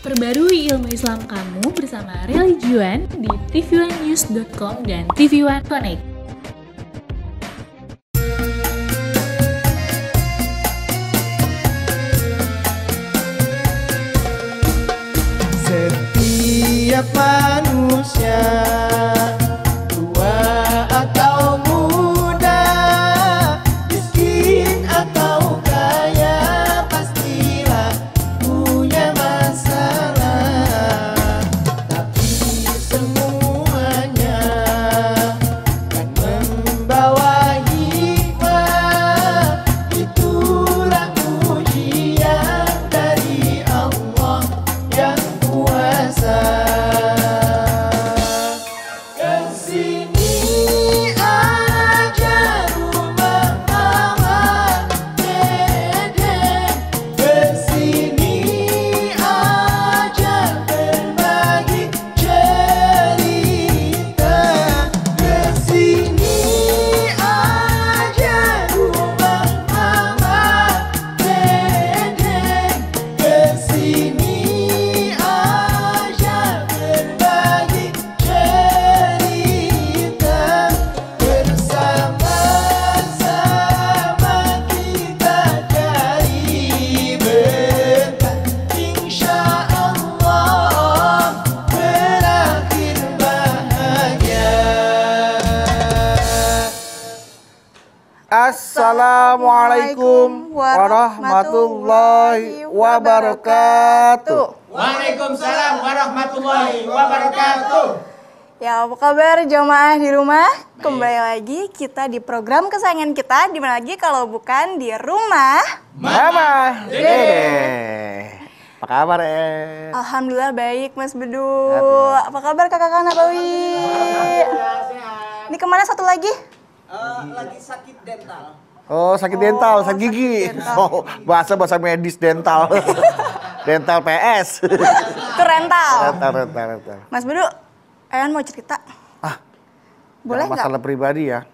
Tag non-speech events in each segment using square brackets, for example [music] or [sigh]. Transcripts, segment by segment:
Perbarui ilmu Islam kamu bersama Religion di tvnews.com dan tv One Connect. wabarakatuh. Waalaikumsalam warahmatullahi wabarakatuh. Ya, apa kabar jamaah di rumah? Kembali lagi kita di program kesayangan kita, di mana lagi kalau bukan di rumah Mama, Mama Dede. Apa kabar, eh? Alhamdulillah baik, Mas Bedu. Apa kabar kakak Kana Bawi? Ini kemana satu lagi? Uh, lagi sakit dental. Oh, sakit oh, dental, sakit gigi. Sakit Oh, bahasa bahasa medis dental. [laughs] dental PS. Itu rental. Rental, rental, rental. Mas Bedu, Ayan mau cerita? Ah. Boleh nggak? Masalah pribadi ya.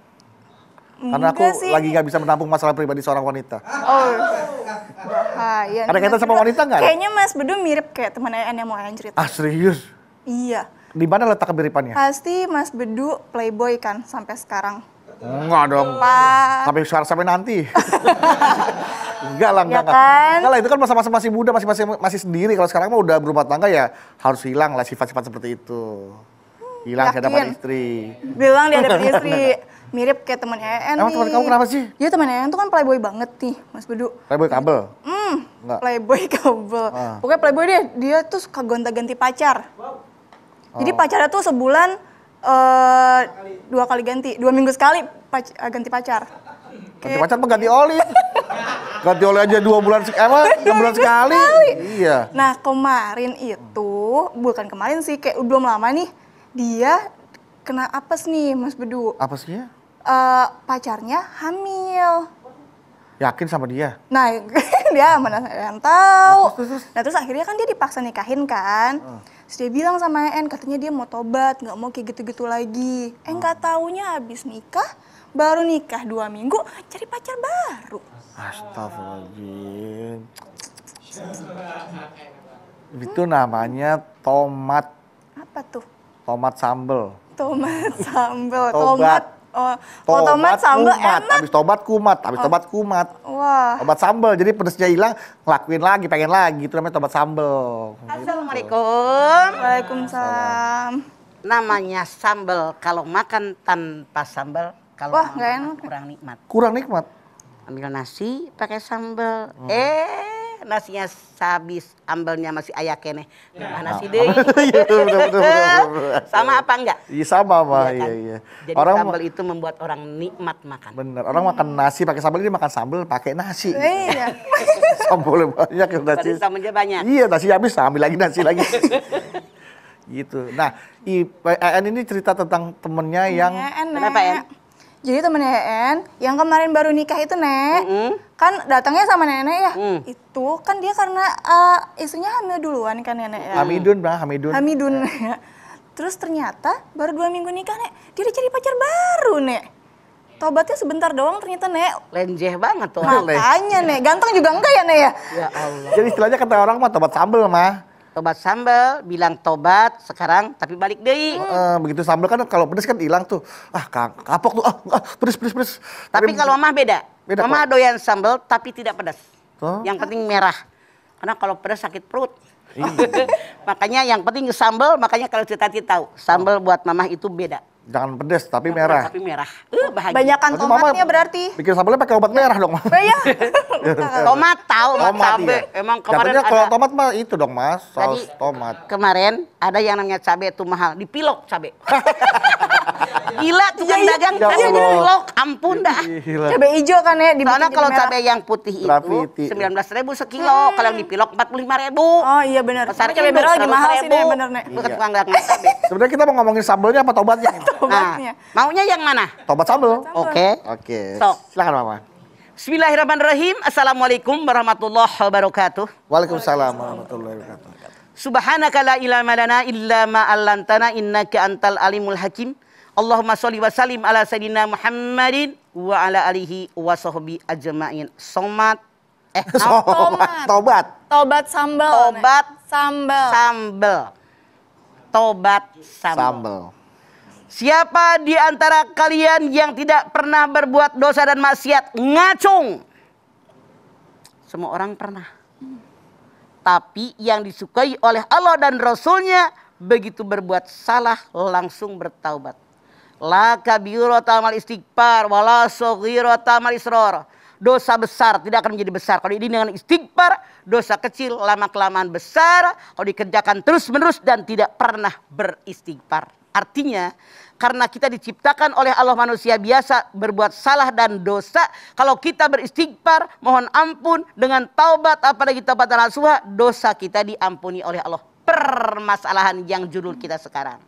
Karena aku sih. lagi nggak bisa menampung masalah pribadi seorang wanita. Oh. Ah, iya. Ada kaitan sama wanita nggak? Kayaknya Mas Bedu mirip kayak teman Ayan yang mau Ayan cerita. Ah, serius? Iya. Di mana letak kemiripannya? Pasti Mas Bedu playboy kan sampai sekarang. Enggak dong. Tapi sekarang sampai nanti. [laughs] enggak lah, ya enggak, kan? enggak. lah, itu kan masa-masa masih muda, masih, masih masih sendiri. Kalau sekarang mah udah berumah tangga ya harus hilang lah sifat-sifat seperti itu. Hilang saya dapat istri. Bilang dia dapat istri. [laughs] Mirip kayak temen EN Emang teman kamu kenapa sih? Ya temen EN tuh kan playboy banget nih, Mas Bedu. Playboy kabel? Hmm, Enggak. playboy [laughs] kabel. Ah. Pokoknya playboy deh, dia tuh suka gonta-ganti pacar. Wow. Jadi oh. pacarnya tuh sebulan uh, dua kali ganti, dua minggu sekali pac eh, ganti pacar. Ganti pacar apa ganti oli? [laughs] ganti oli aja dua bulan sekali, enam bulan sekali. sekali. Iya. Nah kemarin itu bukan kemarin sih, kayak belum lama nih dia kena apes nih Mas Bedu. Apesnya? Uh, pacarnya hamil yakin sama dia nah [laughs] dia mana yang tahu nah terus, terus. nah terus akhirnya kan dia dipaksa nikahin kan uh. terus dia bilang sama En katanya dia mau tobat nggak mau kayak gitu-gitu lagi uh. En hmm. nggak taunya abis nikah baru nikah dua minggu cari pacar baru Astagfirullahaladzim itu namanya tomat apa tuh tomat sambel tomat sambel tomat Oh, tobat, tomat sambal kumat. enak. Habis tobat kumat, habis oh. tobat kumat. Wah. Tobat sambal. Jadi pedesnya hilang, ngelakuin lagi, pengen lagi. Itu namanya tobat sambal. Assalamualaikum. Waalaikumsalam. Namanya sambal kalau makan tanpa sambal kalau Wah, makan, enak. kurang nikmat. Kurang nikmat. Ambil nasi pakai sambal. Hmm. Eh nasinya sabis ambelnya masih ayak kene. Nah, nasi deh. sama apa enggak? Iya sama apa iya, iya, kan? iya, Jadi orang sambal itu membuat orang nikmat makan. Bener. Orang hmm. makan nasi pakai sambal, jadi makan sambal pakai nasi. Oh, iya. [laughs] sambal banyak ya nasi. Sambalnya banyak. Iya, nasi habis, sambil lagi nasi lagi. [laughs] gitu. Nah, IPN e ini cerita tentang temennya yang... Kenapa ya Jadi temennya En yang kemarin baru nikah itu, Nek. Mm -hmm kan datangnya sama nenek ya hmm. itu kan dia karena uh, eh, istrinya hamil duluan kan nenek ya Hamidun bang Hamidun Hamidun eh. [laughs] ya. terus ternyata baru dua minggu nikah nek dia cari pacar baru nek tobatnya sebentar doang ternyata nek lenjeh banget tuh makanya nek ganteng juga enggak ya nek ya ya Allah jadi istilahnya kata orang mah tobat sambel mah tobat sambal bilang tobat sekarang tapi balik deh Hmm. Uh, begitu sambal kan kalau pedes kan hilang tuh. Ah kang kapok tuh. Ah, ah pedes pedes pedes. Tapi, kalau mama beda. beda mama kok. doyan sambal tapi tidak pedas. Oh. Yang penting merah. Karena kalau pedas sakit perut. Iya. [laughs] makanya yang penting sambal makanya kalau cerita tahu sambal oh. buat mama itu beda. Jangan pedes tapi Jangan merah. Tapi merah. Uh, oh, bahagia. Banyakan Lalu tomatnya mama berarti. Bikin sambalnya pakai obat merah dong, Iya. [laughs] tomat tahu, tomat cabe. Iya. Emang kemarin Jatuhnya ada kalau tomat mah itu dong, Mas, saus Tadi, tomat. Kemarin ada yang namanya cabe itu mahal, dipilok cabe. [laughs] Gila tuh yang iya, iya. dagang ya, kasih dipilok, ampun dah. Gila. Cabe hijau kan ya Di mana kalau cabe yang putih itu sembilan belas ribu sekilo, hmm. kalau yang dipilok empat puluh lima ribu. Oh iya benar. Pasar cabe iya, merah lagi mahal sih benar nih. Bukan tukang dagang cabe. Sebenarnya kita mau ngomongin sambalnya apa tomatnya? obatnya. Nah, maunya yang mana? Tobat sambel. Oke. Oke. silakan Mama. Bismillahirrahmanirrahim. Assalamualaikum warahmatullahi wabarakatuh. Waalaikumsalam warahmatullahi wabarakatuh. Subhanaka la ilma lana illa ma 'allamtana innaka antal alimul hakim. Allahumma sholli wa sallim ala sayidina Muhammadin wa ala alihi wa sahbi ajma'in. Somat eh somat. [laughs] Tobat. Tobat sambal. Tobat sambal. Sambal. Tobat sambal. sambal. Siapa di antara kalian yang tidak pernah berbuat dosa dan maksiat? Ngacung. Semua orang pernah. Tapi yang disukai oleh Allah dan Rasulnya begitu berbuat salah langsung bertaubat. La kabirata tamal istighfar wala saghirata tamal israr. Dosa besar tidak akan menjadi besar. Kalau ini dengan istighfar, dosa kecil lama-kelamaan besar. Kalau dikerjakan terus-menerus dan tidak pernah beristighfar. Artinya karena kita diciptakan oleh Allah manusia biasa berbuat salah dan dosa. Kalau kita beristighfar, mohon ampun dengan taubat apalagi taubat nasuha, dosa kita diampuni oleh Allah. Permasalahan yang judul kita sekarang.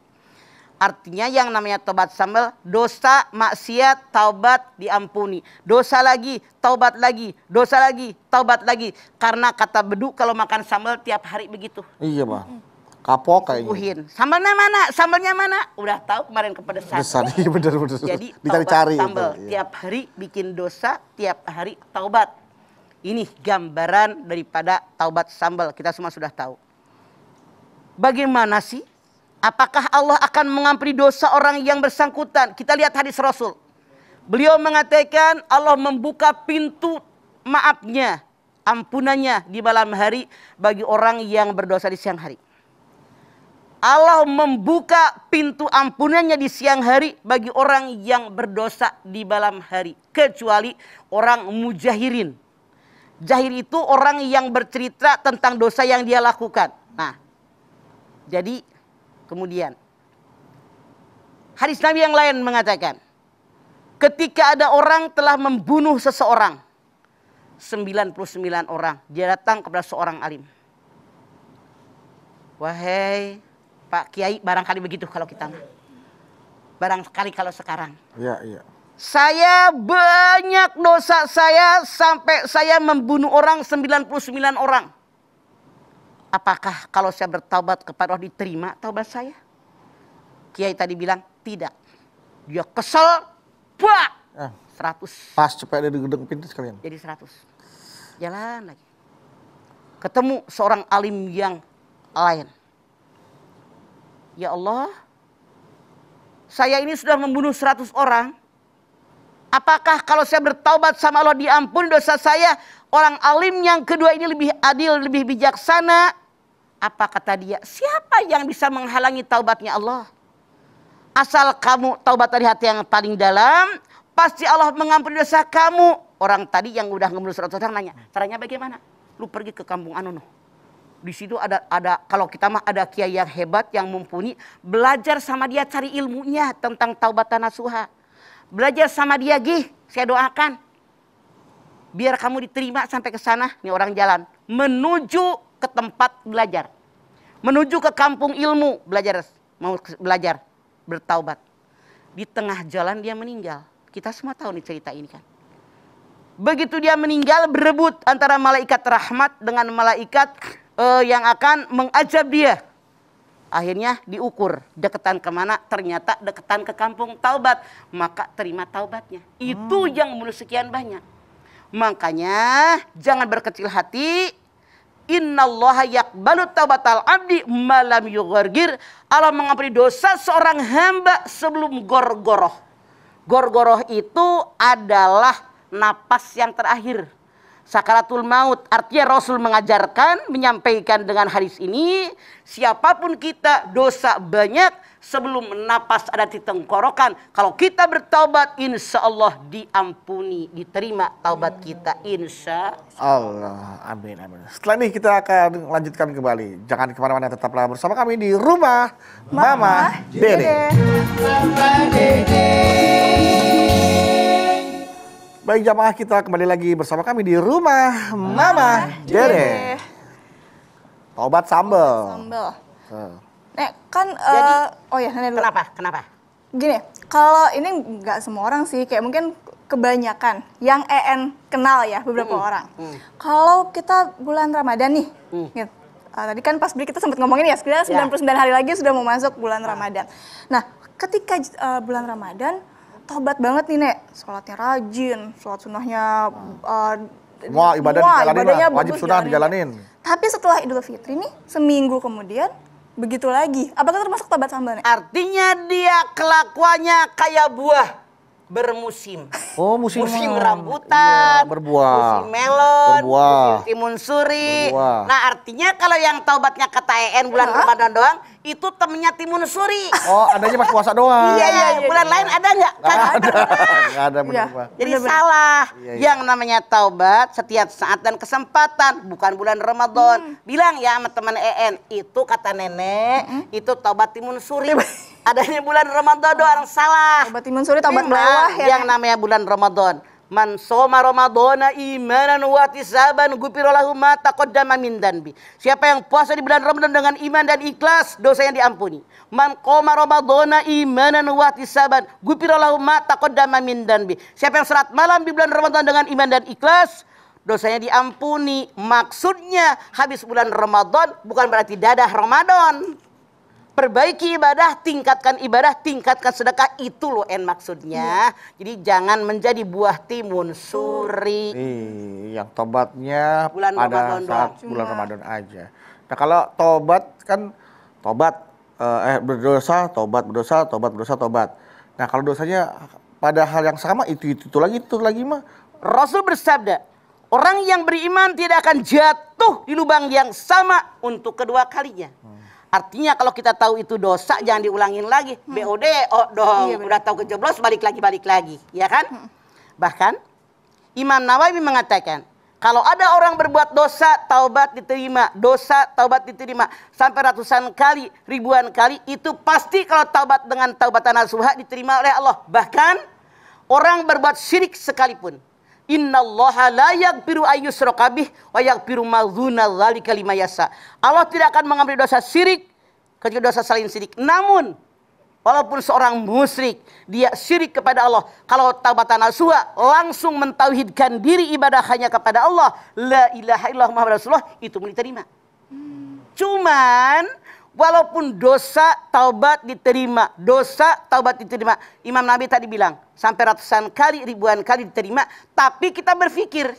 Artinya yang namanya taubat sambal, dosa, maksiat, taubat diampuni. Dosa lagi, taubat lagi, dosa lagi, taubat lagi. Karena kata beduk kalau makan sambal tiap hari begitu. Iya, pak kapok kayak Kukuhin. Sambalnya mana? Sambalnya mana? Udah tahu kemarin kepedesan. Pedesan, [laughs] iya bener bener. Jadi dicari-cari. Sambal iya. tiap hari bikin dosa, tiap hari taubat. Ini gambaran daripada taubat sambal. Kita semua sudah tahu. Bagaimana sih? Apakah Allah akan mengampuni dosa orang yang bersangkutan? Kita lihat hadis Rasul. Beliau mengatakan Allah membuka pintu maafnya, ampunannya di malam hari bagi orang yang berdosa di siang hari. Allah membuka pintu ampunannya di siang hari bagi orang yang berdosa di malam hari. Kecuali orang mujahirin. Jahir itu orang yang bercerita tentang dosa yang dia lakukan. Nah, jadi kemudian hadis Nabi yang lain mengatakan ketika ada orang telah membunuh seseorang 99 orang dia datang kepada seorang alim. Wahai Pak Kiai barangkali begitu kalau kita Barangkali kalau sekarang. Iya, iya. Saya banyak dosa saya sampai saya membunuh orang 99 orang. Apakah kalau saya bertaubat kepada Allah diterima taubat saya? Kiai tadi bilang tidak. Dia kesel, buah, eh, 100. Pas cepet dari gedung pintu sekalian. Jadi seratus. Jalan lagi. Ketemu seorang alim yang lain. Ya Allah, saya ini sudah membunuh 100 orang. Apakah kalau saya bertaubat sama Allah diampun dosa saya? Orang alim yang kedua ini lebih adil, lebih bijaksana. Apa kata dia? Siapa yang bisa menghalangi taubatnya Allah? Asal kamu taubat dari hati yang paling dalam, pasti Allah mengampuni dosa kamu. Orang tadi yang udah ngemulus seratus orang nanya, caranya bagaimana? Lu pergi ke kampung Anono di situ ada ada kalau kita mah ada kiai yang hebat yang mumpuni belajar sama dia cari ilmunya tentang taubat nasuha belajar sama dia gih saya doakan biar kamu diterima sampai ke sana nih orang jalan menuju ke tempat belajar menuju ke kampung ilmu belajar mau belajar bertaubat di tengah jalan dia meninggal kita semua tahu nih cerita ini kan begitu dia meninggal berebut antara malaikat rahmat dengan malaikat uh, yang akan mengajab dia. Akhirnya diukur deketan kemana, ternyata deketan ke kampung taubat. Maka terima taubatnya. Itu hmm. yang mulus sekian banyak. Makanya jangan berkecil hati. Inna balut taubat al abdi malam yugorgir. Allah mengampuni dosa seorang hamba sebelum gorgoroh. Gorgoroh itu adalah napas yang terakhir. Sakaratul maut artinya Rasul mengajarkan menyampaikan dengan hadis ini siapapun kita dosa banyak sebelum menapas ada di tenggorokan kalau kita bertaubat insya Allah diampuni diterima taubat kita insya Allah amin amin setelah ini kita akan lanjutkan kembali jangan kemana-mana tetaplah bersama kami di rumah Mama, Mama Dede. Dede. Baik jamaah kita kembali lagi bersama kami di rumah Mama, Mama Dede. Obat sambel. Sambel. Nek kan eh, Jadi, uh, oh ya nenek dulu. Kenapa? Kenapa? Gini, kalau ini nggak semua orang sih, kayak mungkin kebanyakan yang EN kenal ya beberapa hmm. orang. Hmm. Kalau kita bulan Ramadan nih, hmm. gitu. Uh, tadi kan pas beli kita sempat ngomongin ya, sekitar 99 ya. hari lagi sudah mau masuk bulan ya. Ramadan. Nah, ketika uh, bulan Ramadan tobat banget nih nek sholatnya rajin sholat sunnahnya uh, semua ibadah semua, ibadahnya lah. wajib sunnah dijalanin tapi setelah idul fitri nih seminggu kemudian begitu lagi apakah termasuk tobat sambal nek? artinya dia kelakuannya kayak buah bermusim. Oh, musim. Musim rambutan, iya, berbuah. Musim melon, berbuah. musim timun suri. Berbuah. Nah, artinya kalau yang taubatnya ke TN e bulan Ramadan doang, itu temennya timun suri. Oh, adanya pas puasa doang. iya, iya, iya, bulan iya. lain ada nggak? Kan ada. Enggak ada [laughs] benar, ya. Jadi bener, salah. Iya, iya. Yang namanya taubat setiap saat dan kesempatan, bukan bulan Ramadan. Hmm. Bilang ya sama teman EN, itu kata nenek, hmm. itu taubat timun suri. [laughs] adanya bulan Ramadan oh. orang salah. Obat imun sulit obat mewah ya. Yang namanya bulan Ramadan. Man soma Ramadan imanan wa tisaban gupirallahu ma taqaddama min danbi. Siapa yang puasa di bulan Ramadan dengan iman dan ikhlas, dosanya diampuni. Man qoma Ramadan imanan wa tisaban gupirallahu ma taqaddama min danbi. Siapa yang salat malam di bulan Ramadan dengan iman dan ikhlas, dosanya diampuni. Maksudnya habis bulan Ramadan bukan berarti dadah Ramadan. Perbaiki ibadah, tingkatkan ibadah, tingkatkan sedekah. Itu loh en maksudnya. Hmm. Jadi jangan menjadi buah timun suri. Ih, yang tobatnya bulan pada Ramadan saat doang. bulan iya. Ramadan aja. Nah kalau tobat kan tobat eh, eh berdosa, tobat berdosa, tobat berdosa, tobat. Nah kalau dosanya pada hal yang sama itu itu, itu lagi itu lagi mah. Rasul bersabda, orang yang beriman tidak akan jatuh di lubang yang sama untuk kedua kalinya. Hmm. Artinya kalau kita tahu itu dosa jangan diulangin lagi. Hmm. BOD oh dong iya, udah tahu kejeblos balik lagi balik lagi, ya kan? Hmm. Bahkan Imam Nawawi mengatakan kalau ada orang berbuat dosa, taubat diterima. Dosa, taubat diterima. Sampai ratusan kali, ribuan kali. Itu pasti kalau taubat dengan taubatan nasuha diterima oleh Allah. Bahkan orang berbuat syirik sekalipun. Innallaha la yaghfiru ayyusyraka bih wa yaghfiru ma dzuna dzalika liman yasha. Allah tidak akan mengambil dosa syirik kecuali dosa selain syirik. Namun walaupun seorang musyrik dia syirik kepada Allah, kalau taubat nasuha langsung mentauhidkan diri ibadah hanya kepada Allah, la ilaha illallah Muhammad Rasulullah itu pun diterima. Hmm. Cuman Walaupun dosa taubat diterima, dosa taubat diterima. Imam Nabi tadi bilang, sampai ratusan kali, ribuan kali diterima, tapi kita berpikir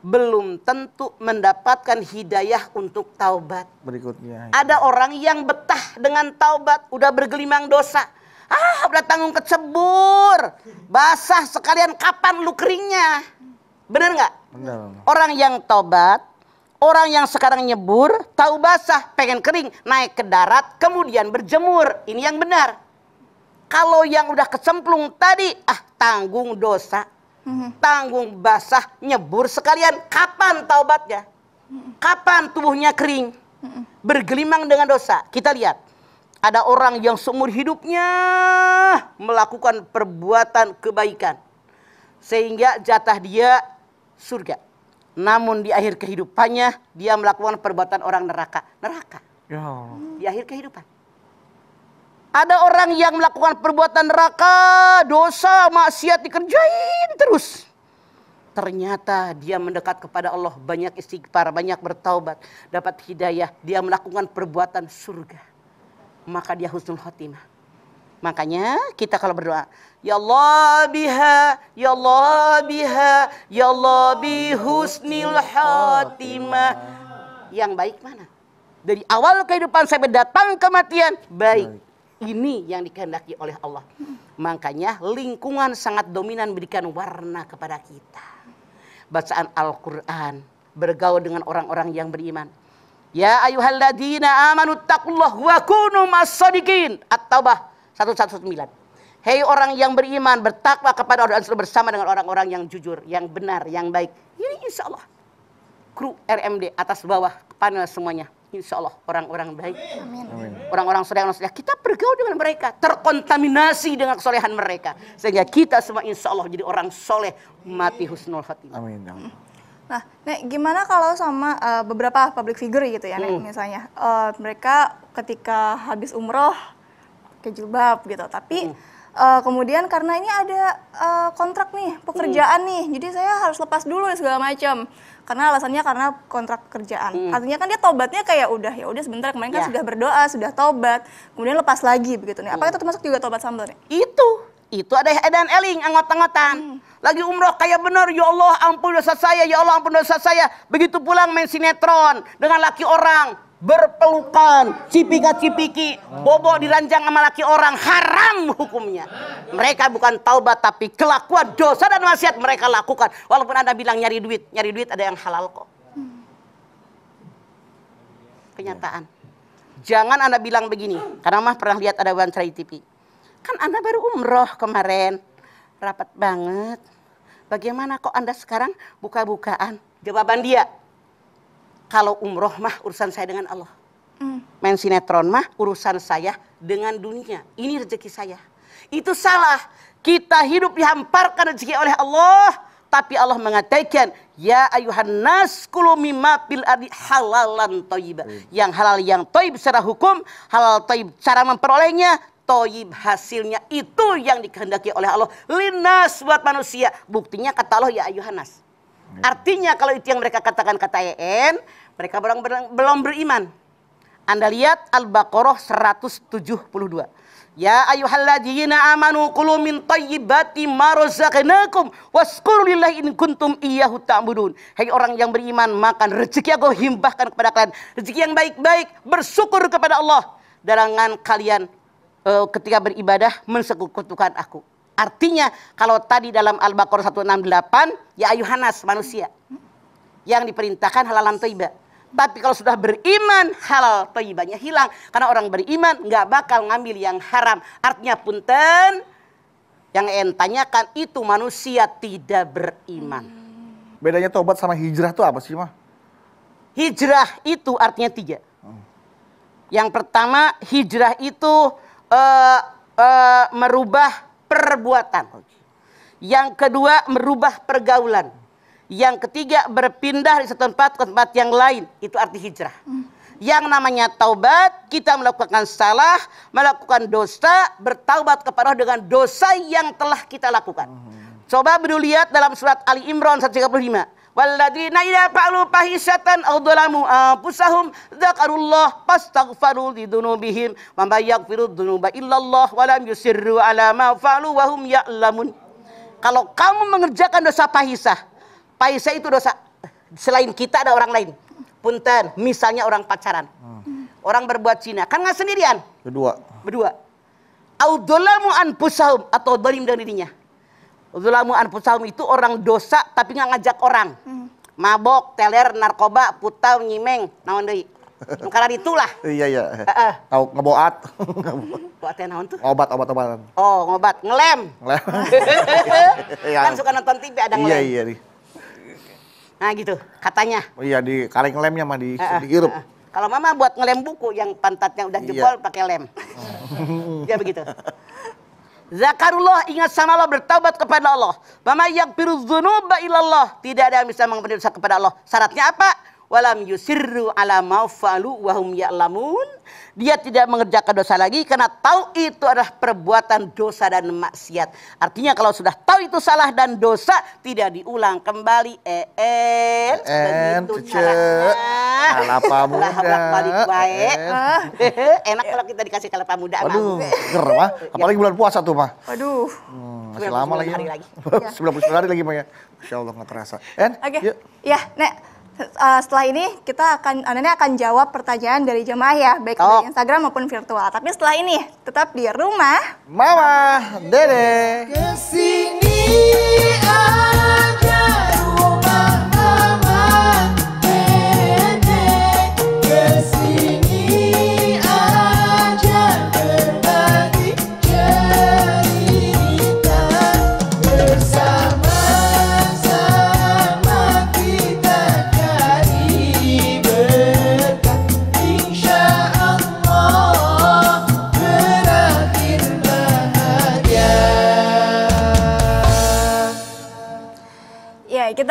belum tentu mendapatkan hidayah untuk taubat. Berikutnya. Ada orang yang betah dengan taubat, udah bergelimang dosa. Ah, udah tanggung kecebur. Basah sekalian kapan lu keringnya? Bener nggak? Orang yang taubat Orang yang sekarang nyebur, tahu basah, pengen kering, naik ke darat, kemudian berjemur. Ini yang benar. Kalau yang udah kecemplung tadi, ah tanggung dosa, mm-hmm. tanggung basah, nyebur sekalian. Kapan taubatnya? Kapan tubuhnya kering? Bergelimang dengan dosa. Kita lihat. Ada orang yang seumur hidupnya melakukan perbuatan kebaikan. Sehingga jatah dia surga. Namun di akhir kehidupannya dia melakukan perbuatan orang neraka. Neraka. Ya. Di akhir kehidupan. Ada orang yang melakukan perbuatan neraka, dosa, maksiat dikerjain terus. Ternyata dia mendekat kepada Allah, banyak istighfar, banyak bertaubat, dapat hidayah, dia melakukan perbuatan surga. Maka dia husnul khotimah. Makanya kita kalau berdoa, Ya Allah biha, Ya Allah biha, Ya Allah bihusnil husnil khatimah. Yang baik mana? Dari awal kehidupan sampai datang kematian, baik. Ini yang dikehendaki oleh Allah. Makanya lingkungan sangat dominan berikan warna kepada kita. Bacaan Al-Quran, bergaul dengan orang-orang yang beriman. Ya ladina, amanu taqullah wa kunu masadikin. At-Taubah 119. Hei orang yang beriman, bertakwa kepada Allah dan bersama dengan orang-orang yang jujur, yang benar, yang baik. Ini insya Allah. Kru RMD atas bawah panel semuanya. Insya Allah orang-orang baik. Orang-orang soleh, orang soleh. Kita bergaul dengan mereka. Terkontaminasi dengan kesolehan mereka. Sehingga kita semua insya Allah jadi orang soleh. Mati husnul khatimah. Amin. Amin. Nah, Nek, gimana kalau sama uh, beberapa public figure gitu ya, Nek, hmm. misalnya. Uh, mereka ketika habis umroh, pakai jilbab gitu. Tapi hmm. uh, kemudian karena ini ada uh, kontrak nih, pekerjaan hmm. nih. Jadi saya harus lepas dulu segala macam. Karena alasannya karena kontrak kerjaan. Hmm. Artinya kan dia tobatnya kayak udah ya udah sebentar kemarin kan ya. sudah berdoa, sudah tobat, kemudian lepas lagi begitu nih. Apakah mm. itu termasuk juga tobat sambil nih? Itu itu ada edan eling anggota angotan Hmm. Lagi umroh kayak benar, ya Allah ampun dosa saya, ya Allah ampun dosa saya. Begitu pulang main sinetron dengan laki orang, berpelukan, cipika-cipiki, bobo diranjang sama laki orang, haram hukumnya. Mereka bukan taubat tapi kelakuan dosa dan wasiat mereka lakukan. Walaupun Anda bilang nyari duit, nyari duit ada yang halal kok. Kenyataan. Jangan Anda bilang begini, karena mah pernah lihat ada wawancara TV. Kan Anda baru umroh kemarin, rapat banget. Bagaimana kok Anda sekarang buka-bukaan? Jawaban dia, kalau umroh mah urusan saya dengan Allah. Mm. Main sinetron mah urusan saya dengan dunia. Ini rezeki saya. Itu salah. Kita hidup dihamparkan rezeki oleh Allah. Tapi Allah mengatakan, Ya ayuhan nas kulu mimma fil ardi halalan toyib. Mm. Yang halal yang toyib secara hukum, halal toyib cara memperolehnya, toyib hasilnya itu yang dikehendaki oleh Allah linas buat manusia buktinya kata Allah ya ayuhan ayuhanas hmm. artinya kalau itu yang mereka katakan kata en mereka orang belum beriman. Anda lihat Al-Baqarah 172. Ya ayyuhalladzina amanu kulu min thayyibati ma razaqnakum washkuru in kuntum iyyahu ta'budun. Hai orang yang beriman, makan rezeki aku himbahkan kepada kalian. Rezeki yang baik-baik, bersyukur kepada Allah. Dalangan kalian uh, ketika beribadah mensekutukan aku. Artinya kalau tadi dalam Al-Baqarah 168 ya ayuhanas manusia yang diperintahkan halalan thayyibah tapi kalau sudah beriman, halal toyibahnya hilang. Karena orang beriman nggak bakal ngambil yang haram. Artinya punten, yang entanyakan itu manusia tidak beriman. Bedanya tobat sama hijrah itu apa sih, Mah? Hijrah itu artinya tiga. Hmm. Yang pertama, hijrah itu uh, uh, merubah perbuatan. Yang kedua, merubah pergaulan. Yang ketiga berpindah dari satu tempat ke tempat yang lain. Itu arti hijrah. Hmm. Yang namanya taubat, kita melakukan salah, melakukan dosa, bertaubat kepada Allah dengan dosa yang telah kita lakukan. Hmm. Coba beruliat lihat dalam surat Ali Imran 135. Walladzina idza fa'alu fahisatan aw dhalamu anfusahum dzakarullah fastaghfaru lidzunubihim wa may yaghfiru dzunuba illallah wa lam yusirru ala ma wahum wa hum ya'lamun. Kalau kamu mengerjakan dosa pahisah, paisa itu dosa. Selain kita ada orang lain. Punten, misalnya orang pacaran. Hmm. Orang berbuat Cina. kan nggak sendirian. Berdua. Berdua. Audolamu anpusahum atau dolim dengan dirinya. Audolamu anpusahum itu orang dosa tapi nggak ngajak orang. Hmm. Mabok, teler, narkoba, putau, nyimeng, naon deui. Karena itulah. [laughs] Iya iya. Heeh. Uh, ngeboat. [laughs] Boat ya naon tuh? Obat obat obatan. Oh, ngobat, ngelem. Ngelem. [laughs] Iya. kan suka nonton TV ada iya, ngelem. Iya iya. Nah gitu, katanya. Oh, iya, ya, di kaleng lemnya mah di, uh, dihirup. Uh, uh. Kalau mama buat ngelem buku yang pantatnya udah iya. jebol iya. pakai lem. [laughs] ya begitu. Zakarullah ingat sama Allah bertaubat kepada Allah. Mama yang biru zunuba ilallah, tidak ada yang bisa mengampuni dosa kepada Allah. Syaratnya apa? walam yusirru ala maufalu wahum ya'lamun. Dia tidak mengerjakan dosa lagi karena tahu itu adalah perbuatan dosa dan maksiat. Artinya kalau sudah tahu itu salah dan dosa tidak diulang kembali. Eh, eh, eh, eh begitu Kalapa [laughs] muda. balik baik. Eh. [laughs] Enak kalau kita dikasih kalapa muda. Aduh, ger, [laughs] mah. Apalagi bulan puasa tuh, mah. Waduh. Hmm, masih lama lagi. Hari lagi. 99 hari lagi, mah ya. Insya Allah, gak terasa. En, Oke. Okay. Ya, Nek uh, setelah ini kita akan Anani akan jawab pertanyaan dari jemaah ya, baik oh. dari Instagram maupun virtual. Tapi setelah ini tetap di rumah Mama Dede. Kesini.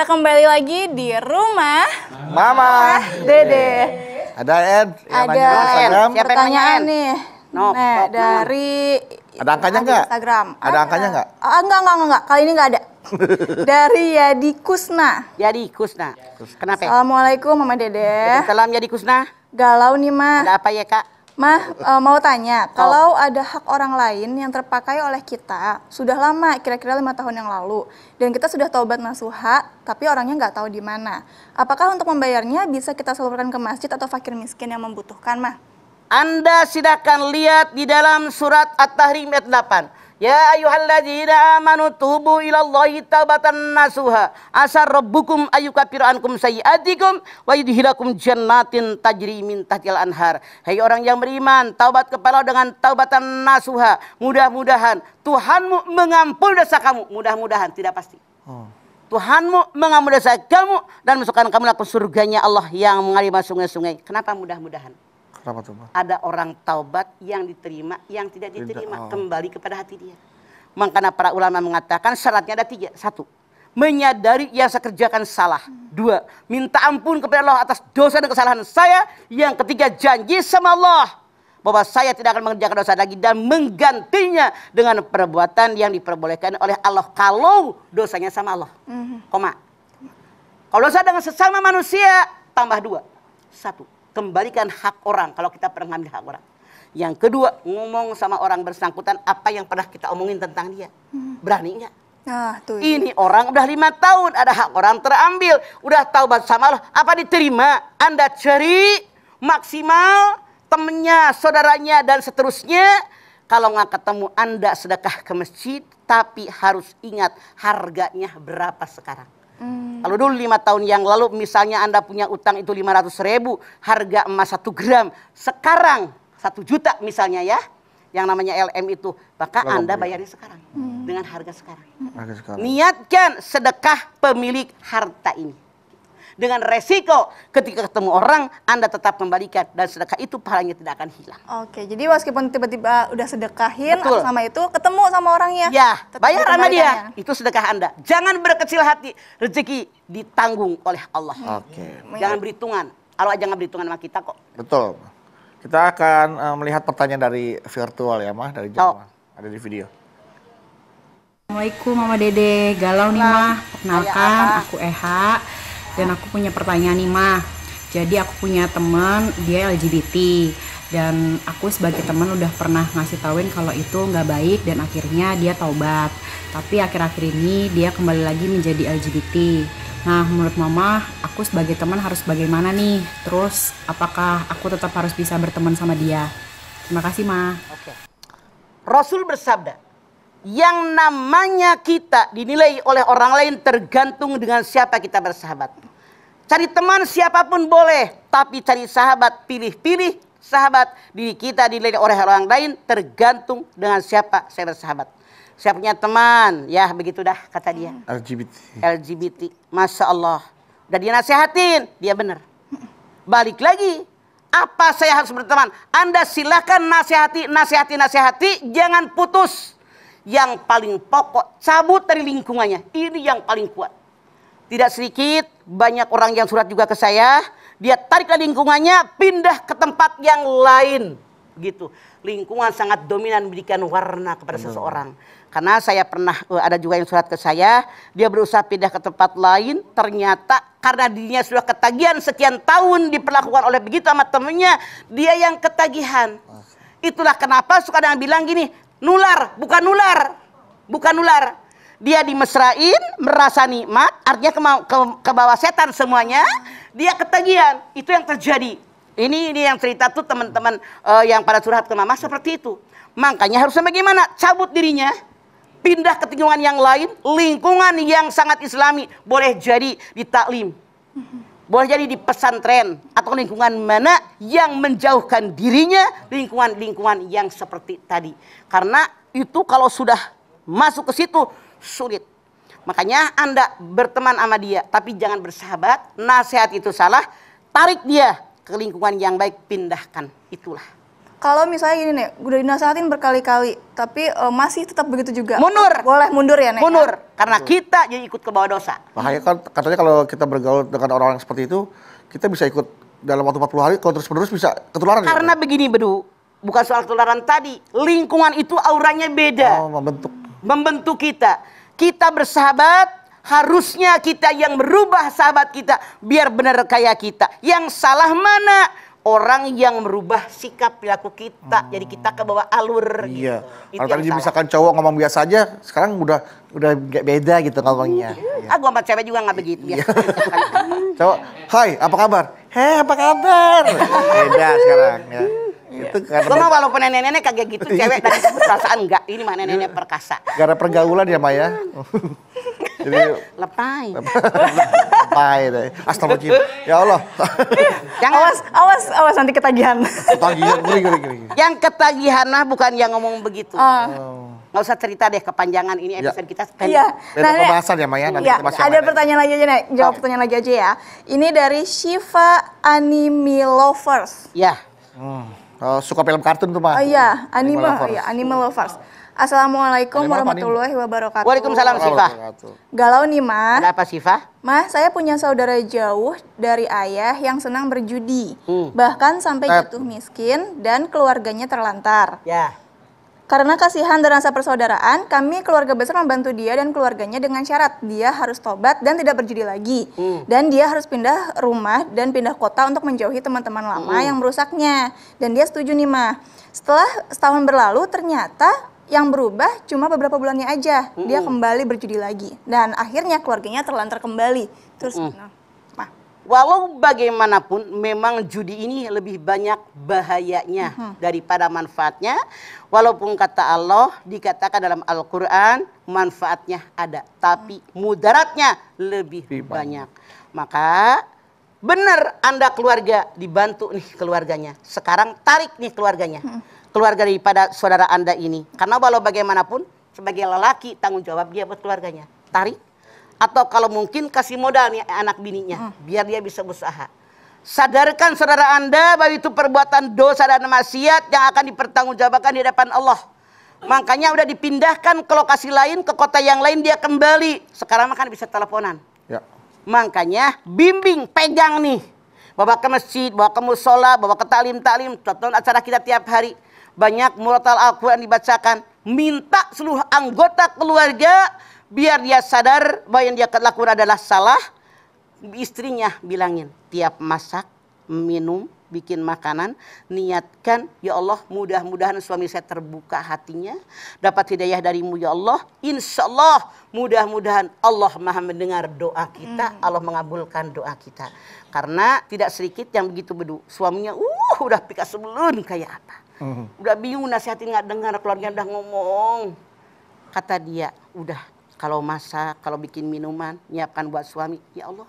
Kita kembali lagi di rumah Mama Dede. Ada Ed Ada nanya ada Siapa yang pertanyaan nanya, nih. No, nah, no. dari ada angkanya nggak? Instagram. Ada, ada. angkanya nggak? Ah, enggak, ah, enggak, enggak, enggak. Kali ini nggak ada. [laughs] dari Yadi Kusna. Yadi Kusna. Kenapa? Ya? Assalamualaikum Mama Dede. Salam Yadi Kusna. Galau nih, Ma. Ada apa ya, Kak? Mah uh, mau tanya, oh. kalau ada hak orang lain yang terpakai oleh kita sudah lama, kira-kira lima tahun yang lalu, dan kita sudah taubat nasuha, tapi orangnya nggak tahu di mana. Apakah untuk membayarnya bisa kita salurkan ke masjid atau fakir miskin yang membutuhkan, Mah? Anda silakan lihat di dalam surat At-Tahrim ayat 8. Ya ayyuhalladzina amanu tubu ilallahi taubatan nasuha asar rabbukum ayyukafiru ankum sayyiatikum wa yudhilakum jannatin tajri min tahtil anhar. Hai orang yang beriman, taubat kepada dengan taubatan nasuha. Mudah-mudahan Tuhanmu mengampuni dosa kamu. Mudah-mudahan tidak pasti. Oh. Tuhanmu mengampuni dosa kamu dan masukkan kamu ke surganya Allah yang mengalir sungai-sungai. Kenapa mudah-mudahan? Ada orang taubat yang diterima, yang tidak diterima. Tidak, oh. Kembali kepada hati dia. Makanya para ulama mengatakan syaratnya ada tiga. Satu, menyadari yang saya kerjakan salah. Dua, minta ampun kepada Allah atas dosa dan kesalahan saya. Yang ketiga, janji sama Allah bahwa saya tidak akan mengerjakan dosa lagi dan menggantinya dengan perbuatan yang diperbolehkan oleh Allah kalau dosanya sama Allah. Mhm. Koma. Kalau dosa dengan sesama manusia tambah dua, satu kembalikan hak orang kalau kita pernah ngambil hak orang. Yang kedua, ngomong sama orang bersangkutan apa yang pernah kita omongin tentang dia. Hmm. Berani nggak? Nah, tuh. ini. Ini orang udah lima tahun ada hak orang terambil, udah taubat sama Allah, apa diterima? Anda cari maksimal temennya, saudaranya dan seterusnya. Kalau nggak ketemu Anda sedekah ke masjid, tapi harus ingat harganya berapa sekarang. Kalau dulu lima tahun yang lalu misalnya Anda punya utang itu 500 ribu, harga emas 1 gram, sekarang 1 juta misalnya ya, yang namanya LM itu, maka Lalu Anda bayarnya sekarang hmm. dengan harga sekarang. harga sekarang. Niatkan sedekah pemilik harta ini dengan resiko ketika ketemu orang Anda tetap kembalikan dan sedekah itu pahalanya tidak akan hilang. Oke, jadi meskipun tiba-tiba udah sedekahin Betul. sama itu ketemu sama orangnya. Ya, bayar sama dia. Itu sedekah Anda. Jangan berkecil hati. Rezeki ditanggung oleh Allah. Oke. Okay. Jangan berhitungan. Allah jangan berhitungan sama kita kok. Betul. Kita akan eh, melihat pertanyaan dari virtual ya, Mah, dari Jawa. Oh. Ada di video. Assalamualaikum Mama Dede, galau nih nah. mah. Perkenalkan, iya, aku Eha dan aku punya pertanyaan nih mah jadi aku punya teman dia LGBT dan aku sebagai teman udah pernah ngasih tauin kalau itu nggak baik dan akhirnya dia taubat tapi akhir-akhir ini dia kembali lagi menjadi LGBT nah menurut mama aku sebagai teman harus bagaimana nih terus apakah aku tetap harus bisa berteman sama dia terima kasih mah. Rasul bersabda yang namanya kita dinilai oleh orang lain tergantung dengan siapa kita bersahabat. Cari teman siapapun boleh, tapi cari sahabat pilih-pilih sahabat. Diri kita dinilai oleh orang lain tergantung dengan siapa saya bersahabat. Saya punya teman, ya begitu dah kata dia. LGBT. LGBT, Masya Allah. Dan dia nasihatin, dia benar. Balik lagi, apa saya harus berteman? Anda silahkan nasihati, nasihati, nasihati, jangan putus yang paling pokok, cabut dari lingkungannya. Ini yang paling kuat. Tidak sedikit banyak orang yang surat juga ke saya, dia tarik ke lingkungannya, pindah ke tempat yang lain. Gitu. Lingkungan sangat dominan memberikan warna kepada Benar. seseorang. Karena saya pernah eh, ada juga yang surat ke saya, dia berusaha pindah ke tempat lain, ternyata karena dirinya sudah ketagihan sekian tahun diperlakukan oleh begitu amat temennya, dia yang ketagihan. Ah. Itulah kenapa suka ada bilang gini, nular, bukan nular. Bukan nular. Dia dimesrain, merasa nikmat, artinya ke, ke, ke bawah setan semuanya, dia ketagihan. Itu yang terjadi. Ini ini yang cerita tuh teman-teman uh, yang pada curhat ke mama seperti itu. Makanya harusnya bagaimana? Cabut dirinya, pindah ke lingkungan yang lain, lingkungan yang sangat islami, boleh jadi ditaklim boleh jadi di pesantren atau lingkungan mana yang menjauhkan dirinya lingkungan-lingkungan yang seperti tadi. Karena itu kalau sudah masuk ke situ sulit. Makanya Anda berteman sama dia, tapi jangan bersahabat. Nasihat itu salah, tarik dia ke lingkungan yang baik, pindahkan. Itulah kalau misalnya gini nih, udah dinasehatin berkali-kali, tapi uh, masih tetap begitu juga. Mundur. Boleh mundur ya, Nek? Ya? Mundur, karena kita jadi ikut ke bawah dosa. Bahaya kan katanya kalau kita bergaul dengan orang-orang seperti itu, kita bisa ikut dalam waktu 40 hari kalau terus-menerus bisa ketularan. Gitu. Karena ya? begini, Bedu. Bukan soal ketularan tadi, lingkungan itu auranya beda. Oh, membentuk. Membentuk kita. Kita bersahabat, harusnya kita yang merubah sahabat kita biar benar kayak kita. Yang salah mana? orang yang merubah sikap perilaku kita hmm. jadi kita ke bawah alur iya. gitu. Kalau tadi misalkan cowok ngomong biasa aja, sekarang udah udah gak beda gitu ngomongnya. Iya. Ah gua sama cewek juga nggak begitu ya. Iya. [laughs] cowok, "Hai, apa kabar?" "Heh, apa kabar?" [laughs] beda sekarang ya. Iya. Itu karena cuma walaupun nenek-nenek kagak gitu iya. cewek dan perasaan enggak. Ini mah nenek-nenek iya. perkasa. Karena pergaulan ya Maya. [laughs] Jadi lepai. Lepai deh. Astagfirullah. Ya Allah. Yang awas awas awas nanti ketagihan. Ketagihan gini gini gini. Yang ketagihan lah bukan yang ngomong begitu. Ah. Oh. Nggak usah cerita deh kepanjangan ini ya. episode ya. kita Iya. Nah, pembahasan ya Maya nanti ya, ada pertanyaan lagi aja Nek. Jawab oh. pertanyaan lagi aja ya. Ini dari Shiva Anime Lovers. Ya. Hmm. Uh, suka film kartun tuh Pak. Oh iya, anime, anime iya, anime lovers. Assalamualaikum warahmatullahi wabarakatuh. Waalaikumsalam siva. Galau nih mas. Kenapa siva? mas, saya punya saudara jauh dari ayah yang senang berjudi. Hmm. Bahkan sampai eh. jatuh miskin dan keluarganya terlantar. Ya. Karena kasihan dan rasa persaudaraan, kami keluarga besar membantu dia dan keluarganya dengan syarat dia harus tobat dan tidak berjudi lagi. Hmm. Dan dia harus pindah rumah dan pindah kota untuk menjauhi teman-teman lama hmm. yang merusaknya. Dan dia setuju nih, Ma. Setelah setahun berlalu, ternyata yang berubah cuma beberapa bulannya aja. Hmm. Dia kembali berjudi lagi. Dan akhirnya keluarganya terlantar kembali. Terus, hmm. nah, Walau bagaimanapun memang judi ini lebih banyak bahayanya -hmm. daripada manfaatnya. Walaupun kata Allah dikatakan dalam Al-Quran manfaatnya ada. Tapi mudaratnya lebih banyak. Maka benar Anda keluarga dibantu nih keluarganya. Sekarang tarik nih keluarganya. Hmm. Keluarga daripada saudara Anda ini. Karena walau bagaimanapun sebagai lelaki tanggung jawab dia buat keluarganya. Tarik. Atau kalau mungkin kasih modal nih anak bininya. Hmm. Biar dia bisa berusaha. Sadarkan saudara anda bahwa itu perbuatan dosa dan maksiat yang akan dipertanggungjawabkan di hadapan Allah. Makanya sudah dipindahkan ke lokasi lain, ke kota yang lain dia kembali. Sekarang makan bisa teleponan. Ya. Makanya bimbing, pegang nih. Bawa ke masjid, bawa ke musola, bawa ke talim-talim. Tonton acara kita tiap hari. Banyak murotal Al-Quran dibacakan. Minta seluruh anggota keluarga biar dia sadar bahwa yang dia lakukan adalah salah istrinya bilangin tiap masak, minum, bikin makanan, niatkan ya Allah mudah-mudahan suami saya terbuka hatinya, dapat hidayah darimu ya Allah, insya Allah mudah-mudahan Allah maha mendengar doa kita, hmm. Allah mengabulkan doa kita. Karena tidak sedikit yang begitu bedu, suaminya uh udah pika sebelum kayak apa. Hmm. Udah bingung nasihatin nggak dengar, keluarga udah ngomong. Kata dia, udah kalau masak, kalau bikin minuman, nyiapkan buat suami, ya Allah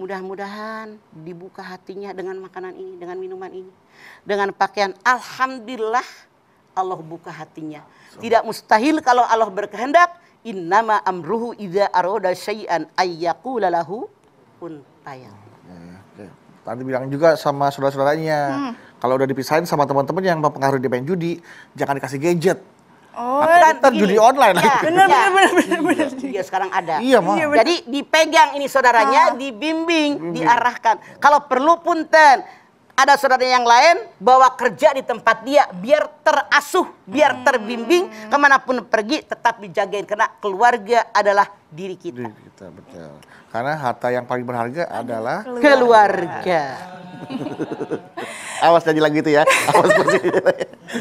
Mudah-mudahan dibuka hatinya dengan makanan ini, dengan minuman ini, dengan pakaian. Alhamdulillah Allah buka hatinya. Tidak mustahil kalau Allah berkehendak. Innama amruhu idza aroda syai'an ayyaku lalahu pun tayang. Ya, ya, ya. Tadi bilang juga sama saudara-saudaranya, hmm. kalau udah dipisahin sama teman-teman yang mempengaruhi dia main judi, jangan dikasih gadget. Oh, kan judi online iya, lagi. Ya, bener, ya. bener, bener, iya. bener, bener. Iya, iya, sekarang ada. Iya, mah. Jadi dipegang ini saudaranya, ah. dibimbing, Bimbing. diarahkan. Kalau perlu punten, ada saudara yang lain bawa kerja di tempat dia biar terasuh, biar hmm. terbimbing kemanapun pergi tetap dijagain karena keluarga adalah diri kita. Diri kita betul. Karena harta yang paling berharga adalah keluarga. keluarga. [laughs] Awas jadi lagi itu ya. Awas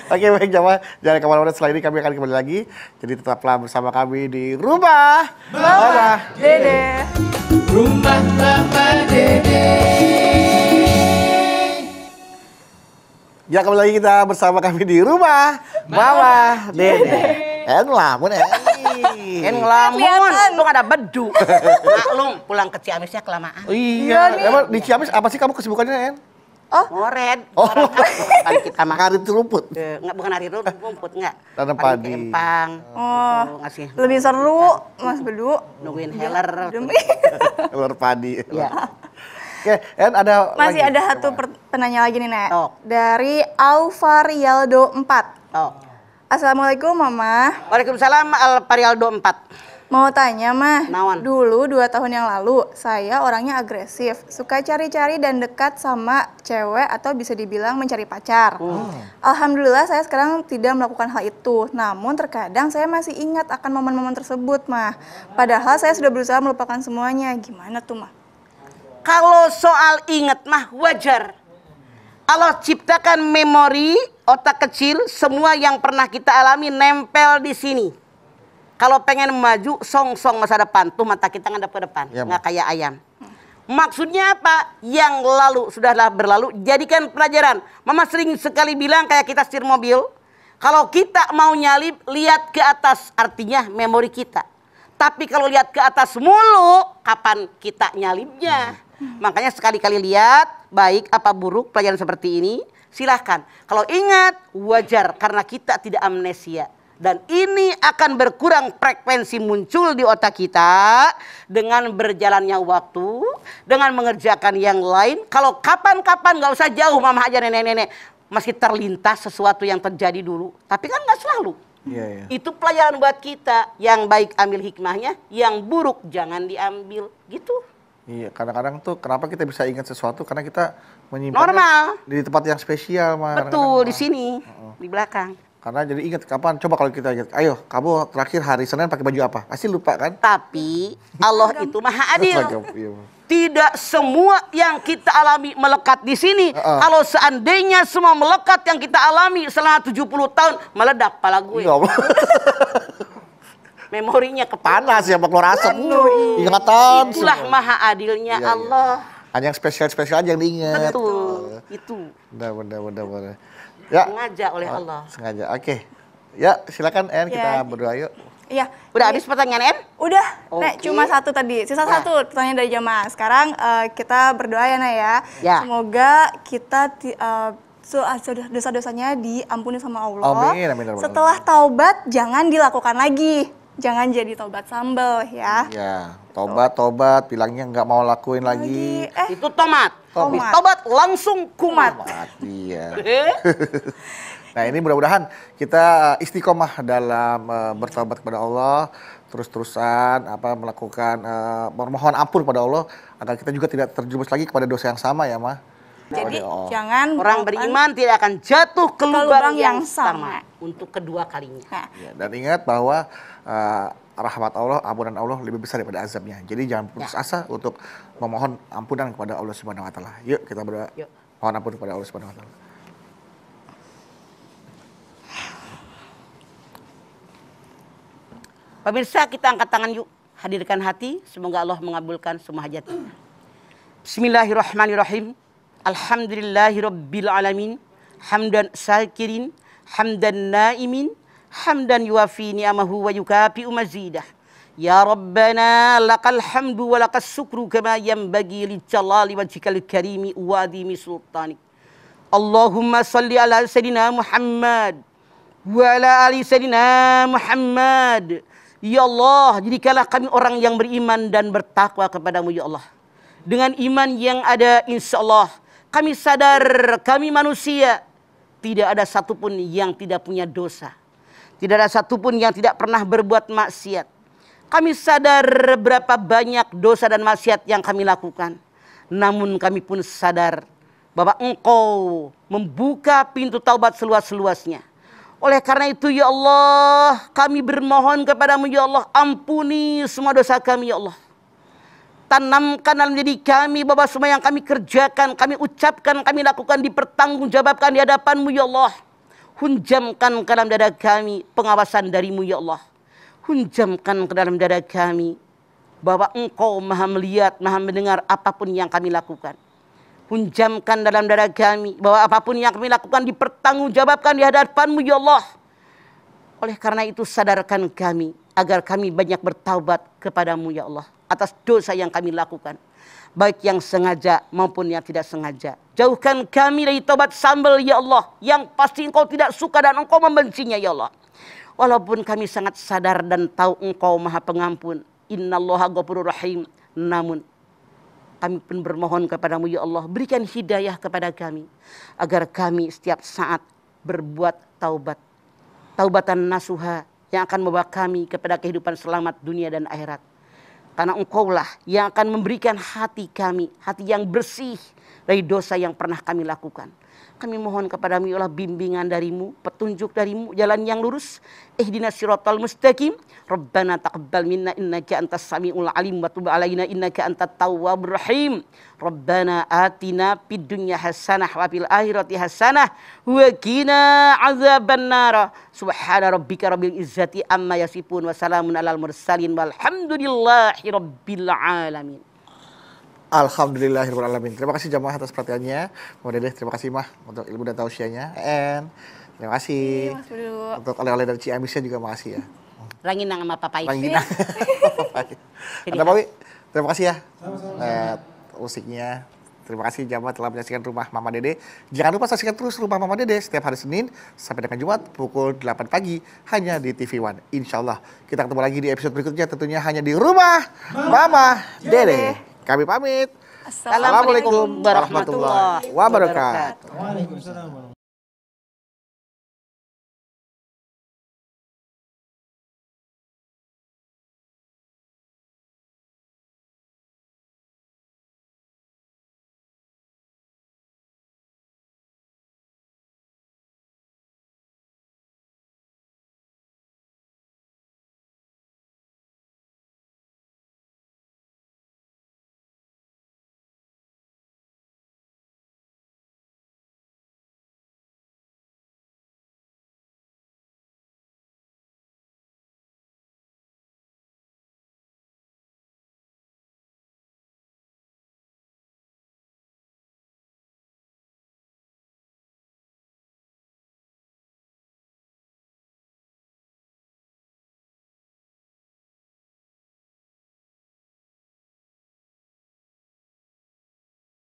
Oke baik jamaah, jangan kemana-mana. Setelah ini kami akan kembali lagi. Jadi tetaplah bersama kami di rumah. Bapak Dede. Rumah Bapak Dede. Ya kembali lagi kita bersama kami di rumah Mama Dede. En lamun en. En ngelamun, [laughs] lu ada bedu. Maklum, pulang ke Ciamisnya kelamaan. Oh iya, iya emang di Ciamis apa sih kamu kesibukannya En? Oh, ngoret. Oh, kan kita makan hari rumput. Enggak eh, bukan hari rumput, enggak. Tanam padi. Empang. Oh, gitu, ngasih. Lebih seru, Mas Bedu. Nungguin heller. Heller padi. Iya. Oke, dan ada Masih lagi. ada satu penanya lagi nih, Nek. Oh. Dari Alvarialdo 4. Oh. Assalamualaikum, Mama. Waalaikumsalam, Alvarialdo 4. Mau tanya, Mah. Nawan. Dulu dua tahun yang lalu, saya orangnya agresif. Suka cari-cari dan dekat sama cewek atau bisa dibilang mencari pacar. Hmm. Oh. Alhamdulillah saya sekarang tidak melakukan hal itu. Namun terkadang saya masih ingat akan momen-momen tersebut, Mah. Padahal saya sudah berusaha melupakan semuanya. Gimana tuh, Mah? Kalau soal ingat mah wajar. Allah ciptakan memori otak kecil semua yang pernah kita alami nempel di sini. Kalau pengen maju song-song masa depan tuh mata kita ngadap ke depan, ya, nggak kayak ayam. Maksudnya apa? Yang lalu sudahlah berlalu, jadikan pelajaran. Mama sering sekali bilang kayak kita setir mobil, kalau kita mau nyalip lihat ke atas artinya memori kita. Tapi kalau lihat ke atas mulu kapan kita nyalipnya? Hmm. Hmm. Makanya sekali-kali lihat baik apa buruk pelajaran seperti ini, silahkan. Kalau ingat wajar karena kita tidak amnesia dan ini akan berkurang frekuensi muncul di otak kita dengan berjalannya waktu, dengan mengerjakan yang lain. Kalau kapan-kapan nggak usah jauh, mama aja nenek-nenek masih terlintas sesuatu yang terjadi dulu, tapi kan nggak selalu. Ya, ya. Itu pelajaran buat kita. Yang baik ambil hikmahnya, yang buruk jangan diambil. Gitu. Iya, kadang-kadang tuh kenapa kita bisa ingat sesuatu karena kita menyimpan normal di tempat yang spesial, mah. Betul, di sini, uh -uh. di belakang. Karena jadi ingat kapan? Coba kalau kita ingat, ayo kamu terakhir hari Senin pakai baju apa? Pasti lupa kan? Tapi Allah itu Maha Adil. Iya, Tidak semua yang kita alami melekat di sini. Uh-uh. Kalau seandainya semua melekat yang kita alami selama 70 tahun, meledak pala gue. [laughs] memorinya kepanas ya bakal asap. Uh, ingatan. Itulah semua. maha adilnya iya, iya. Allah. Iya. Hanya yang spesial-spesial aja yang diingat. Betul. Ya. Itu. Benar, benar, benar, benar. Ya. Sengaja oleh oh, Allah. Sengaja. Oke. Okay. Ya, silakan En ya. kita berdoa yuk. Iya. Udah habis pertanyaan En? Udah. Okay. Nek, cuma satu tadi. Sisa nah. satu pertanyaan dari Jemaah. Sekarang uh, kita berdoa ya, Nek ya. ya. Semoga kita uh, dosa-dosanya diampuni sama Allah. Amin, amin, amin. Setelah taubat jangan dilakukan lagi jangan jadi tobat sambel ya. Iya, tobat tobat bilangnya nggak mau lakuin lagi. lagi. Eh, itu tomat. Tomat. Tobat langsung kumat. Tomat, iya. [laughs] Eh? nah, ini mudah-mudahan kita eh, istiqomah dalam uh, bertobat kepada Allah terus-terusan apa melakukan uh, mohon ampun kepada Allah agar kita juga tidak terjerumus lagi kepada dosa yang sama ya, mah Jadi oh, jangan orang beriman tidak akan jatuh ke lubang, lubang yang, yang sama. sama untuk kedua kalinya. Nah. Ya, dan ingat bahwa uh, rahmat Allah, ampunan Allah lebih besar daripada azabnya. Jadi jangan ya. putus ya. asa untuk memohon ampunan kepada Allah Subhanahu wa taala. Yuk kita berdoa. Yuk. Mohon ampun kepada Allah Subhanahu wa taala. Pemirsa kita angkat tangan yuk. Hadirkan hati, semoga Allah mengabulkan semua hajat kita. Bismillahirrahmanirrahim. Alhamdulillahirabbil alamin. Hamdan sakirin, hamdan naimin, hamdan yuafi ni'amahu wa yukafi mazidah Ya Rabbana laqal hamdu wa laqas syukru kama yanbaghi li jalali wajhikal karimi wa adhimi sultanik Allahumma salli ala sayyidina Muhammad wa ala ali sayyidina Muhammad Ya Allah jadikanlah kami orang yang beriman dan bertakwa kepadamu Ya Allah dengan iman yang ada insya Allah kami sadar kami manusia tidak ada satupun yang tidak punya dosa tidak ada satupun yang tidak pernah berbuat maksiat. Kami sadar berapa banyak dosa dan maksiat yang kami lakukan. Namun kami pun sadar bahwa engkau membuka pintu taubat seluas-luasnya. Oleh karena itu ya Allah kami bermohon kepadamu ya Allah ampuni semua dosa kami ya Allah. Tanamkan dalam diri kami bahwa semua yang kami kerjakan, kami ucapkan, kami lakukan dipertanggungjawabkan di hadapanmu ya Allah Hunjamkan ke dalam dada kami pengawasan darimu ya Allah. Hunjamkan ke dalam dada kami bahwa engkau maha melihat, maha mendengar apapun yang kami lakukan. Hunjamkan dalam dada kami bahwa apapun yang kami lakukan dipertanggungjawabkan di hadapanmu ya Allah. Oleh karena itu sadarkan kami agar kami banyak bertaubat kepadamu ya Allah atas dosa yang kami lakukan baik yang sengaja maupun yang tidak sengaja. Jauhkan kami dari tobat sambal ya Allah yang pasti engkau tidak suka dan engkau membencinya ya Allah. Walaupun kami sangat sadar dan tahu engkau maha pengampun. Innallaha ghafurur rahim. Namun kami pun bermohon kepadamu ya Allah berikan hidayah kepada kami agar kami setiap saat berbuat taubat taubatan nasuha yang akan membawa kami kepada kehidupan selamat dunia dan akhirat karena engkaulah yang akan memberikan hati kami, hati yang bersih dari dosa yang pernah kami lakukan. Kami mohon kepada ya Allah bimbingan darimu, petunjuk darimu, jalan yang lurus. Eh siratal mustaqim. Rabbana taqabbal minna innaka antas samiul alim wa tub alaina innaka antat tawwabur rahim. Rabbana atina fid dunya hasanah wa fil akhirati hasanah wa qina azaban Subhana rabbika rabbil izzati amma yasifun wa salamun alal mursalin walhamdulillahi rabbil alamin. Alhamdulillahirrahmanirrahim. Terima kasih jamaah atas perhatiannya. Kemudian terima kasih Mah untuk ilmu dan tausiahnya. And terima kasih. Iya, untuk oleh-oleh dari Ciamisnya juga makasih ya. Langinang sama Papai. Langinang. [laughs] Ada Pak terima kasih ya. Sama-sama. Eh, musiknya. Terima kasih jamaah telah menyaksikan Rumah Mama Dede. Jangan lupa saksikan terus Rumah Mama Dede setiap hari Senin sampai dengan Jumat pukul 8 pagi hanya di TV One. Insya Allah kita ketemu lagi di episode berikutnya tentunya hanya di Rumah Mama, Mama iya, Dede. Dede. Kami pamit. Assalamualaikum warahmatullahi wabarakatuh.